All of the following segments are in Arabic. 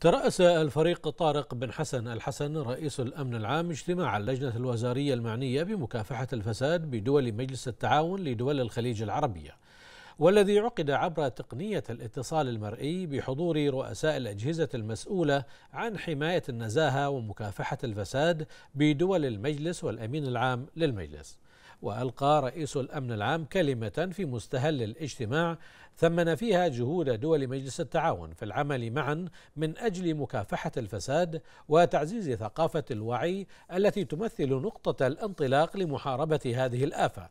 ترأس الفريق طارق بن حسن الحسن رئيس الأمن العام اجتماع اللجنة الوزارية المعنية بمكافحة الفساد بدول مجلس التعاون لدول الخليج العربية والذي عقد عبر تقنية الاتصال المرئي بحضور رؤساء الأجهزة المسؤولة عن حماية النزاهة ومكافحة الفساد بدول المجلس والأمين العام للمجلس وألقى رئيس الأمن العام كلمة في مستهل الاجتماع ثمن فيها جهود دول مجلس التعاون في العمل معا من أجل مكافحة الفساد وتعزيز ثقافة الوعي التي تمثل نقطة الانطلاق لمحاربة هذه الآفة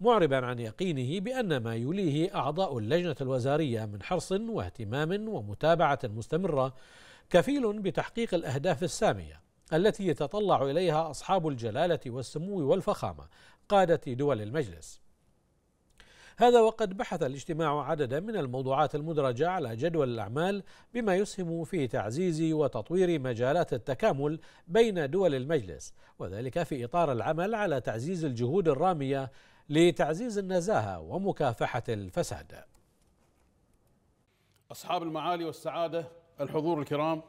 معربا عن يقينه بان ما يليه اعضاء اللجنه الوزاريه من حرص واهتمام ومتابعه مستمره كفيل بتحقيق الاهداف الساميه التي يتطلع اليها اصحاب الجلاله والسمو والفخامه قادة دول المجلس هذا وقد بحث الاجتماع عددا من الموضوعات المدرجة على جدول الأعمال بما يسهم في تعزيز وتطوير مجالات التكامل بين دول المجلس وذلك في إطار العمل على تعزيز الجهود الرامية لتعزيز النزاهة ومكافحة الفساد أصحاب المعالي والسعادة الحضور الكرام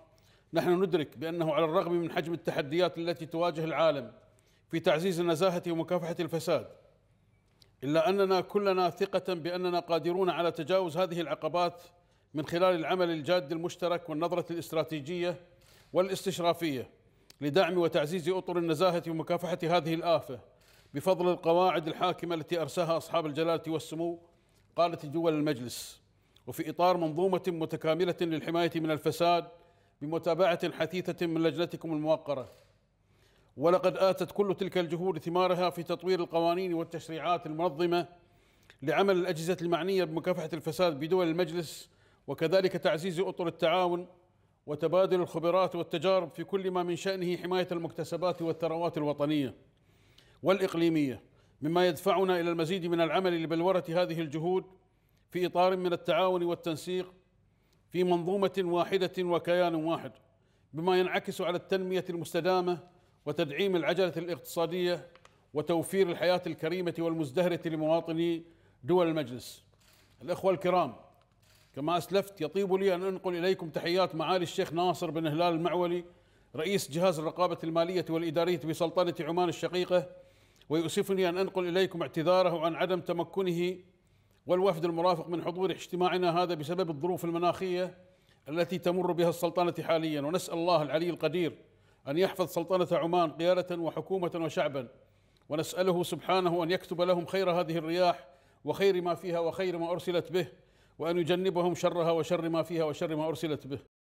نحن ندرك بأنه على الرغم من حجم التحديات التي تواجه العالم في تعزيز النزاهة ومكافحة الفساد إلا أننا كلنا ثقة بأننا قادرون على تجاوز هذه العقبات من خلال العمل الجاد المشترك والنظرة الاستراتيجية والاستشرافية لدعم وتعزيز أطر النزاهة ومكافحة هذه الآفة بفضل القواعد الحاكمة التي أرساها أصحاب الجلالة والسمو قادة دول المجلس وفي إطار منظومة متكاملة للحماية من الفساد بمتابعة حثيثة من لجنتكم الموقرة ولقد آتت كل تلك الجهود ثمارها في تطوير القوانين والتشريعات المنظمة لعمل الأجهزة المعنية بمكافحة الفساد بدول المجلس وكذلك تعزيز أطر التعاون وتبادل الخبرات والتجارب في كل ما من شأنه حماية المكتسبات والثروات الوطنية والإقليمية مما يدفعنا إلى المزيد من العمل لبلورة هذه الجهود في إطار من التعاون والتنسيق في منظومة واحدة وكيان واحد بما ينعكس على التنمية المستدامة وتدعيم العجلة الاقتصادية وتوفير الحياة الكريمة والمزدهرة لمواطني دول المجلس الإخوة الكرام كما أسلفت يطيب لي أن أنقل إليكم تحيات معالي الشيخ ناصر بن هلال المعولي رئيس جهاز الرقابة المالية والإدارية بسلطنة عمان الشقيقة ويؤسفني أن أنقل إليكم اعتذاره عن عدم تمكنه والوفد المرافق من حضور اجتماعنا هذا بسبب الظروف المناخية التي تمر بها السلطنة حاليا ونسأل الله العلي القدير أن يحفظ سلطنة عمان قيادة وحكومة وشعبا ونسأله سبحانه أن يكتب لهم خير هذه الرياح وخير ما فيها وخير ما أرسلت به وأن يجنبهم شرها وشر ما فيها وشر ما أرسلت به